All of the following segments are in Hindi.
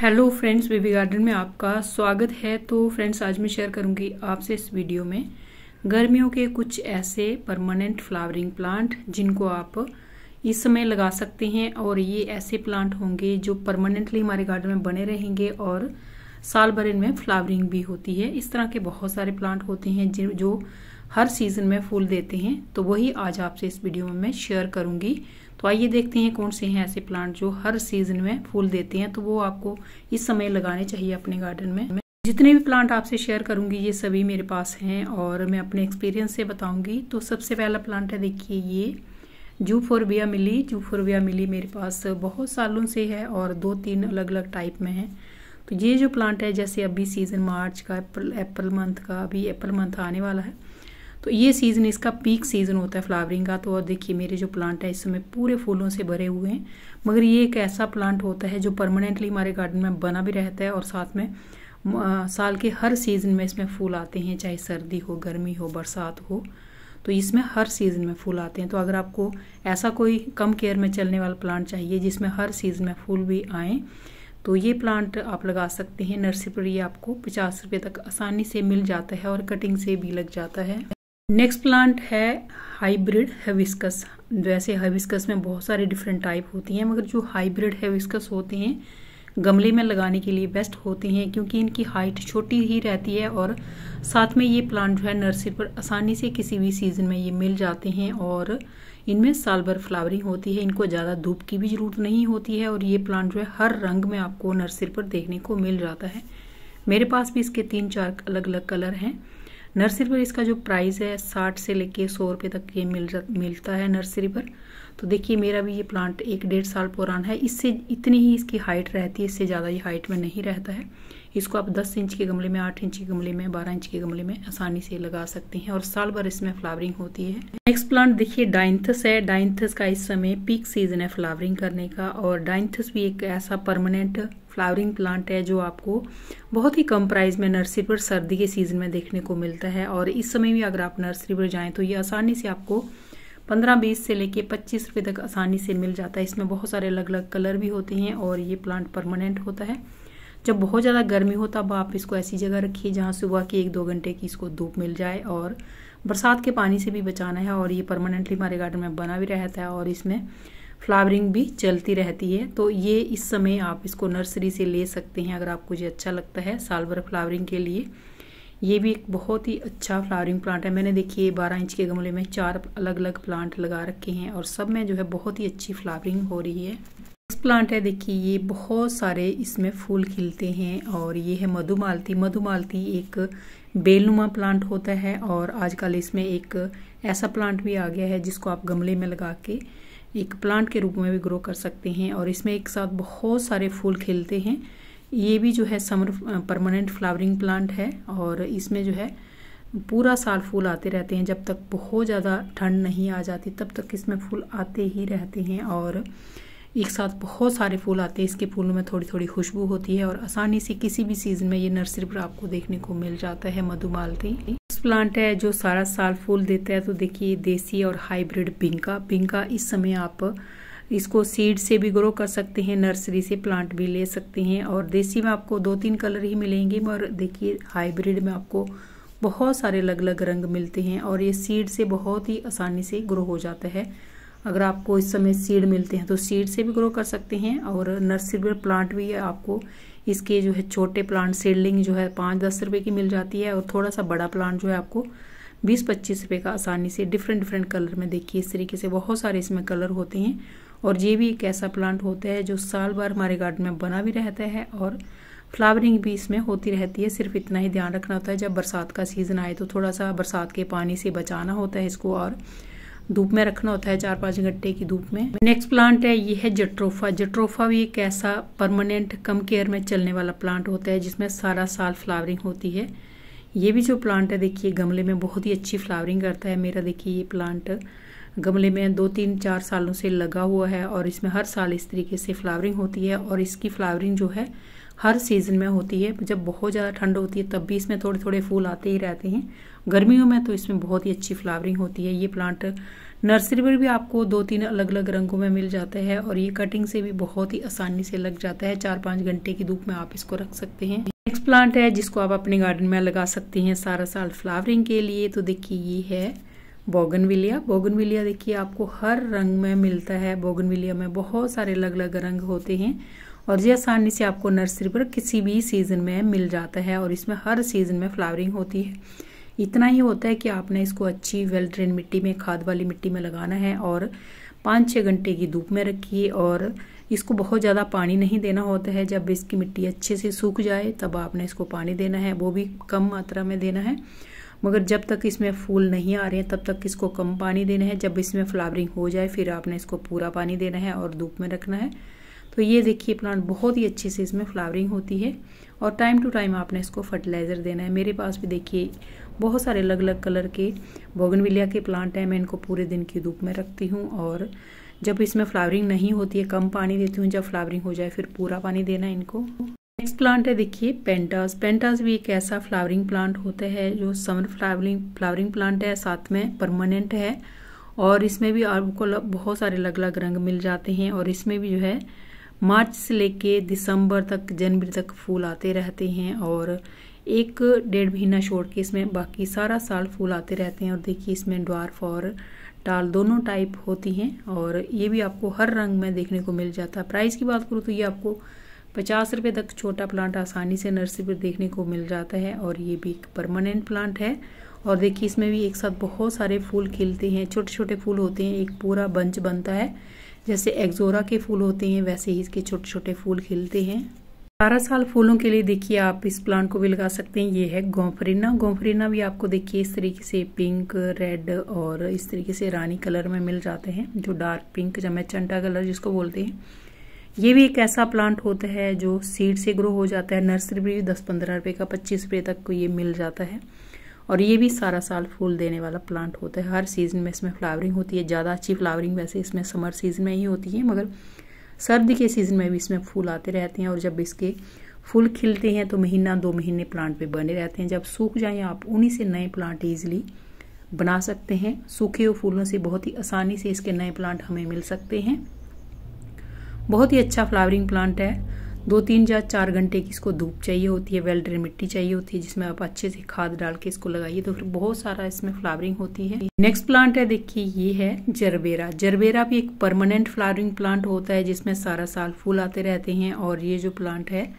हेलो फ्रेंड्स बेबी गार्डन में आपका स्वागत है तो फ्रेंड्स आज मैं शेयर करूंगी आपसे इस वीडियो में गर्मियों के कुछ ऐसे परमानेंट फ्लावरिंग प्लांट जिनको आप इस समय लगा सकते हैं और ये ऐसे प्लांट होंगे जो परमानेंटली हमारे गार्डन में बने रहेंगे और साल भर इनमें फ्लावरिंग भी होती है इस तरह के बहुत सारे प्लांट होते हैं जो हर सीजन में फूल देते हैं तो वही आज आपसे इस वीडियो में मैं शेयर करूंगी तो आइए देखते हैं कौन से हैं ऐसे प्लांट जो हर सीजन में फूल देते हैं तो वो आपको इस समय लगाने चाहिए अपने गार्डन में जितने भी प्लांट आपसे शेयर करूंगी ये सभी मेरे पास हैं और मैं अपने एक्सपीरियंस से बताऊंगी तो सबसे पहला प्लांट है देखिए ये जू फोरबिया मिली जू फोरबिया मिली मेरे पास बहुत सालों से है और दो तीन अलग अलग टाइप में है तो ये जो प्लांट है जैसे अभी सीज़न मार्च का अप्रैल अप्रैल मंथ का अभी अप्रैल मंथ आने वाला है तो ये सीज़न इसका पीक सीज़न होता है फ्लावरिंग का तो और देखिए मेरे जो प्लांट है इस समय पूरे फूलों से भरे हुए हैं मगर ये एक ऐसा प्लांट होता है जो परमानेंटली हमारे गार्डन में बना भी रहता है और साथ में आ, साल के हर सीज़न में इसमें फूल आते हैं चाहे सर्दी हो गर्मी हो बरसात हो तो इसमें हर सीज़न में फूल आते हैं तो अगर आपको ऐसा कोई कम केयर में चलने वाला प्लांट चाहिए जिसमें हर सीज़न में फूल भी आएँ तो ये प्लांट आप लगा सकते हैं नर्सरी पर ये आपको पचास रुपये तक आसानी से मिल जाता है और कटिंग से भी लग जाता है नेक्स्ट प्लांट है हाइब्रिड हेविस्कस वैसे हेविस्कस में बहुत सारे डिफरेंट टाइप होती हैं मगर जो हाइब्रिड हेविस्कस होते हैं गमले में लगाने के लिए बेस्ट होते हैं क्योंकि इनकी हाइट छोटी ही रहती है और साथ में ये प्लांट जो है नर्सरी पर आसानी से किसी भी सीज़न में ये मिल जाते हैं और इनमें साल भर फ्लावरिंग होती है इनको ज़्यादा धूप की भी ज़रूरत नहीं होती है और ये प्लांट जो है हर रंग में आपको नर्सरी पर देखने को मिल जाता है मेरे पास भी इसके तीन चार अलग अलग कलर हैं नर्सरी पर इसका जो प्राइस है साठ से लेके सौ रुपये तक ये मिल मिलता है नर्सरी पर तो देखिए मेरा भी ये प्लांट एक डेढ़ साल पुराना है इससे इतनी ही इसकी हाइट रहती है इससे ज़्यादा ये हाइट में नहीं रहता है इसको आप 10 इंच के गमले में 8 इंच के गमले में 12 इंच के गमले में आसानी से लगा सकते हैं और साल भर इसमें फ्लावरिंग होती है नेक्स्ट प्लांट देखिए डाइंथस है डाइंथस का इस समय पीक सीजन है फ्लावरिंग करने का और डाइंथस भी एक ऐसा परमानेंट फ्लावरिंग प्लांट है जो आपको बहुत ही कम प्राइस में नर्सरी पर सर्दी के सीजन में देखने को मिलता है और इस समय भी अगर आप नर्सरी पर जाए तो ये आसानी से आपको पंद्रह बीस से लेके पच्चीस रुपये तक आसानी से मिल जाता है इसमें बहुत सारे अलग अलग कलर भी होते हैं और ये प्लांट परमानेंट होता है जब बहुत ज़्यादा गर्मी हो तब आप इसको ऐसी जगह रखिए जहाँ सुबह की एक दो घंटे की इसको धूप मिल जाए और बरसात के पानी से भी बचाना है और ये परमानेंटली हमारे गार्डन में बना भी रहता है और इसमें फ्लावरिंग भी चलती रहती है तो ये इस समय आप इसको नर्सरी से ले सकते हैं अगर आपको ये अच्छा लगता है साल भर फ्लावरिंग के लिए ये भी एक बहुत ही अच्छा फ्लावरिंग प्लांट है मैंने देखिए बारह इंच के गमले में चार अलग अलग प्लांट लगा रखे हैं और सब में जो है बहुत ही अच्छी फ्लावरिंग हो रही है नेक्स्ट प्लांट है देखिए ये बहुत सारे इसमें फूल खिलते हैं और ये है मधुमालती मधुमालती एक बेलनुमा प्लांट होता है और आजकल इसमें एक ऐसा प्लांट भी आ गया है जिसको आप गमले में लगा के एक प्लांट के रूप में भी ग्रो कर सकते हैं और इसमें एक साथ बहुत सारे फूल खिलते हैं ये भी जो है समर परमानेंट फ्लावरिंग प्लांट है और इसमें जो है पूरा साल फूल आते रहते हैं जब तक बहुत ज़्यादा ठंड नहीं आ जाती तब तक इसमें फूल आते ही रहते हैं और एक साथ बहुत सारे फूल आते हैं इसके फूलों में थोड़ी थोड़ी खुशबू होती है और आसानी से किसी भी सीजन में ये नर्सरी पर आपको देखने को मिल जाता है मधुमालती प्लांट है जो सारा साल फूल देता है तो देखिए देसी और हाइब्रिड पिंका पिंका इस समय आप इसको सीड से भी ग्रो कर सकते हैं नर्सरी से प्लांट भी ले सकते हैं और देसी में आपको दो तीन कलर ही मिलेंगे और देखिए हाइब्रिड में आपको बहुत सारे अलग अलग रंग मिलते हैं और ये सीड से बहुत ही आसानी से ग्रो हो जाता है अगर आपको इस समय सीड मिलते हैं तो सीड से भी ग्रो कर सकते हैं और नर्सरी प्लांट भी है आपको इसके जो है छोटे प्लांट सीडलिंग जो है पाँच दस रुपये की मिल जाती है और थोड़ा सा बड़ा प्लांट जो है आपको बीस पच्चीस रुपए का आसानी से डिफरेंट डिफरेंट कलर में देखिए इस तरीके से बहुत सारे इसमें कलर होते हैं और ये भी एक ऐसा प्लांट होता है जो साल भर हमारे गार्डन में बना भी रहता है और फ्लावरिंग भी इसमें होती रहती है सिर्फ इतना ही ध्यान रखना होता है जब बरसात का सीज़न आए तो थोड़ा सा बरसात के पानी से बचाना होता है इसको और धूप में रखना होता है चार पाँच घंटे की धूप में नेक्स्ट प्लांट है ये है जट्रोफा जट्रोफा भी एक ऐसा परमानेंट कम केयर में चलने वाला प्लांट होता है जिसमें सारा साल फ्लावरिंग होती है ये भी जो प्लांट है देखिए गमले में बहुत ही अच्छी फ्लावरिंग करता है मेरा देखिए ये प्लांट गमले में दो तीन चार सालों से लगा हुआ है और इसमें हर साल इस तरीके से फ्लावरिंग होती है और इसकी फ्लावरिंग जो है हर सीज़न में होती है जब बहुत ज़्यादा ठंड होती है तब भी इसमें थोड़े थोड़े फूल आते ही रहते हैं गर्मियों में तो इसमें बहुत ही अच्छी फ्लावरिंग होती है ये प्लांट नर्सरी पर भी आपको दो तीन अलग अलग रंगों में मिल जाता है और ये कटिंग से भी बहुत ही आसानी से लग जाता है चार पाँच घंटे की धूप में आप इसको रख सकते हैं नेक्स्ट प्लांट है जिसको आप अपने गार्डन में लगा सकते हैं सारा साल फ्लावरिंग के लिए तो देखिए ये है बोगनविलिया बोगनविलिया देखिए आपको हर रंग में मिलता है बोगनविलिया में बहुत सारे अलग अलग रंग होते हैं और ये आसानी से आपको नर्सरी पर किसी भी सीज़न में मिल जाता है और इसमें हर सीज़न में फ्लावरिंग होती है इतना ही होता है कि आपने इसको अच्छी वेल ड्रेन मिट्टी में खाद वाली मिट्टी में लगाना है और पाँच छः घंटे की धूप में रखिए और इसको बहुत ज़्यादा पानी नहीं देना होता है जब इसकी मिट्टी अच्छे से सूख जाए तब आपने इसको पानी देना है वो भी कम मात्रा में देना है मगर जब तक इसमें फूल नहीं आ रहे हैं तब तक इसको कम पानी देना है जब इसमें फ्लावरिंग हो जाए फिर आपने इसको पूरा पानी देना है और धूप में रखना है तो ये देखिए प्लांट बहुत ही अच्छे से इसमें फ्लावरिंग होती है और टाइम टू टाइम आपने इसको फर्टिलाइज़र देना है मेरे पास भी देखिए बहुत सारे अलग अलग कलर के बोगनविलिया के प्लांट हैं मैं इनको पूरे दिन की धूप में रखती हूँ और जब इसमें फ्लावरिंग नहीं होती है कम पानी देती हूँ जब फ्लावरिंग हो जाए फिर पूरा पानी देना है इनको नेक्स्ट प्लांट है देखिए पेंटास पेंटास भी एक ऐसा फ्लावरिंग प्लांट होता है जो समर फ्लावरिंग फ्लावरिंग प्लांट है साथ में परमानेंट है और इसमें भी आपको बहुत सारे अलग अलग रंग मिल जाते हैं और इसमें भी जो है मार्च से लेके दिसंबर तक जनवरी तक फूल आते रहते हैं और एक डेढ़ महीना छोड़ के इसमें बाकी सारा साल फूल आते रहते हैं और देखिए इसमें ड्वार्फ और टाल दोनों टाइप होती हैं और ये भी आपको हर रंग में देखने को मिल जाता है प्राइस की बात करूँ तो ये आपको पचास रुपये तक छोटा प्लांट आसानी से नर्सरी पर देखने को मिल जाता है और ये भी एक परमानेंट प्लांट है और देखिए इसमें भी एक साथ बहुत सारे फूल खिलते हैं छोटे छोटे फूल होते हैं एक पूरा बंच बनता है जैसे एक्जोरा के फूल होते हैं वैसे ही इसके छोटे छोटे फूल खिलते हैं बारह साल फूलों के लिए देखिए आप इस प्लांट को भी लगा सकते हैं ये है गोंफरीना गोंफरीना भी आपको देखिए इस तरीके से पिंक रेड और इस तरीके से रानी कलर में मिल जाते हैं जो डार्क पिंक चंटा कलर जिसको बोलते हैं ये भी एक ऐसा प्लांट होता है जो सीड से ग्रो हो जाता है नर्सरी भी दस पंद्रह रुपये का पच्चीस रुपये तक को ये मिल जाता है और ये भी सारा साल फूल देने वाला प्लांट होता है हर सीज़न में इसमें फ्लावरिंग होती है ज़्यादा अच्छी फ्लावरिंग वैसे इसमें समर सीज़न में ही होती है मगर सर्दी के सीज़न में भी इसमें फूल आते रहते हैं और जब इसके फूल खिलते हैं तो महीना दो महीने प्लांट पे बने रहते हैं जब सूख जाएं आप उन्हीं से नए प्लांट ईजिली बना सकते हैं सूखे हुए फूलों से बहुत ही आसानी से इसके नए प्लांट हमें मिल सकते हैं बहुत ही अच्छा फ्लावरिंग प्लांट है दो तीन या चार घंटे की इसको धूप चाहिए होती है वेल ड्रेन मिट्टी चाहिए होती है जिसमें आप अच्छे से खाद डाल के इसको लगाइए तो फिर बहुत सारा इसमें फ्लावरिंग होती है नेक्स्ट प्लांट है देखिए ये है जरबेरा जरबेरा भी एक परमानेंट फ्लावरिंग प्लांट होता है जिसमें सारा साल फूल आते रहते हैं और ये जो प्लांट है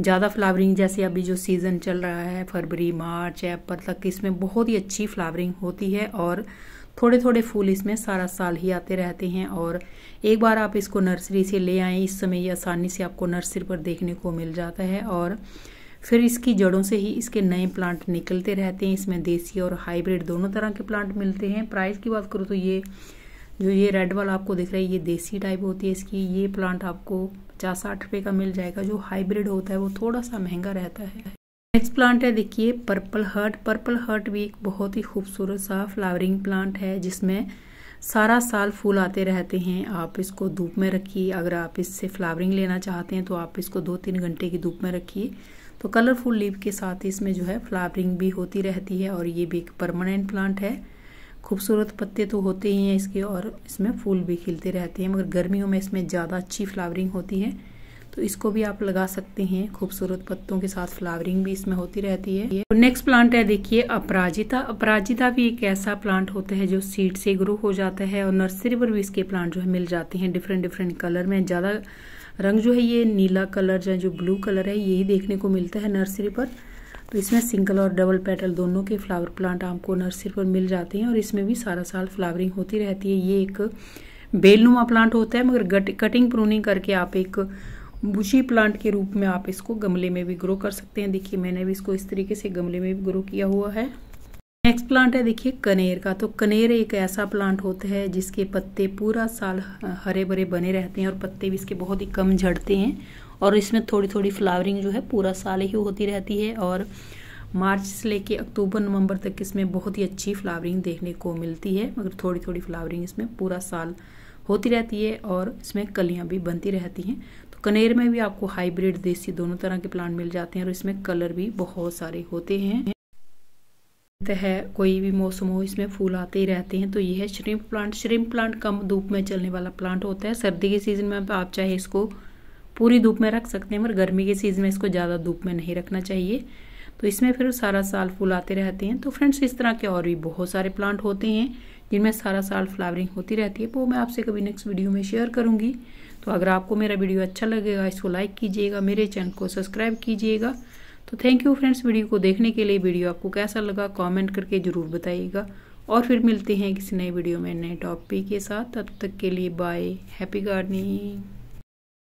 ज़्यादा फ्लावरिंग जैसे अभी जो सीज़न चल रहा है फरवरी मार्च अप्रैल तक इसमें बहुत ही अच्छी फ्लावरिंग होती है और थोड़े थोड़े फूल इसमें सारा साल ही आते रहते हैं और एक बार आप इसको नर्सरी से ले आएँ इस समय ये आसानी से आपको नर्सरी पर देखने को मिल जाता है और फिर इसकी जड़ों से ही इसके नए प्लांट निकलते रहते हैं इसमें देसी और हाइब्रिड दोनों तरह के प्लांट मिलते हैं प्राइस की बात करूँ तो ये जो ये रेड वाला आपको दिख रहा है ये देसी टाइप होती है इसकी ये प्लांट आपको पचास साठ रुपये का मिल जाएगा जो हाइब्रिड होता है वो थोड़ा सा महंगा रहता है नेक्स्ट प्लांट है देखिए पर्पल हर्ट पर्पल हर्ट भी एक बहुत ही खूबसूरत सा फ्लावरिंग प्लांट है जिसमें सारा साल फूल आते रहते हैं आप इसको धूप में रखिए अगर आप इससे फ्लावरिंग लेना चाहते हैं तो आप इसको दो तीन घंटे की धूप में रखिए तो कलरफुल लीव के साथ इसमें जो है फ्लावरिंग भी होती रहती है और ये भी एक परमानेंट प्लांट है खूबसूरत पत्ते तो होते ही हैं इसके और इसमें फूल भी खिलते रहते हैं मगर गर्मियों में इसमें ज़्यादा अच्छी फ्लावरिंग होती है तो इसको भी आप लगा सकते हैं खूबसूरत पत्तों के साथ फ्लावरिंग भी इसमें होती रहती है तो नेक्स्ट प्लांट है देखिए अपराजिता अपराजिता भी एक ऐसा प्लांट होता है जो सीड से ग्रो हो जाता है और नर्सरी पर भी इसके प्लांट जो है मिल जाते हैं डिफरेंट डिफरेंट कलर में ज़्यादा रंग जो है ये नीला कलर या जो ब्लू कलर है यही देखने को मिलता है नर्सरी पर तो इसमें सिंगल और डबल पेटल दोनों के फ्लावर प्लांट आपको नर्सरी पर मिल जाते हैं और इसमें भी सारा साल फ्लावरिंग होती रहती है ये एक बेलनुमा प्लांट होता है मगर गट, कटिंग प्रूनिंग करके आप एक बुशी प्लांट के रूप में आप इसको गमले में भी ग्रो कर सकते हैं देखिए मैंने भी इसको इस तरीके से गमले में भी ग्रो किया हुआ है नेक्स्ट प्लांट है देखिए कनेर का तो कनेर एक ऐसा प्लांट होता है जिसके पत्ते पूरा साल हरे भरे बने रहते हैं और पत्ते भी इसके बहुत ही कम झड़ते हैं और इसमें थोड़ी थोड़ी फ्लावरिंग जो है पूरा साल ही होती रहती है और मार्च से लेके अक्टूबर नवंबर तक इसमें बहुत ही अच्छी फ्लावरिंग देखने को मिलती है मगर थोड़ी थोड़ी फ्लावरिंग इसमें पूरा साल होती रहती है और इसमें कलियाँ भी बनती रहती हैं तो कनेर में भी आपको हाइब्रिड देसी दोनों तरह के प्लांट मिल जाते हैं और इसमें कलर भी बहुत सारे होते हैं है कोई भी मौसम हो इसमें फूल आते ही रहते हैं तो ये है श्रिम्प प्लांट श्रिम्प प्लांट कम धूप में चलने वाला प्लांट होता है सर्दी के सीज़न में आप चाहे इसको पूरी धूप में रख सकते हैं पर गर्मी के सीज़न में इसको ज़्यादा धूप में नहीं रखना चाहिए तो इसमें फिर सारा साल फूल आते रहते हैं तो फ्रेंड्स इस तरह के और भी बहुत सारे प्लांट होते हैं जिनमें सारा साल फ्लावरिंग होती रहती है वो तो मैं आपसे कभी नेक्स्ट वीडियो में शेयर करूँगी तो अगर आपको मेरा वीडियो अच्छा लगेगा इसको लाइक कीजिएगा मेरे चैनल को सब्सक्राइब कीजिएगा तो थैंक यू फ्रेंड्स वीडियो को देखने के लिए वीडियो आपको कैसा लगा कमेंट करके ज़रूर बताइएगा और फिर मिलते हैं किसी नए वीडियो में नए टॉपिक के साथ तब तक के लिए बाय हैप्पी गार्डनिंग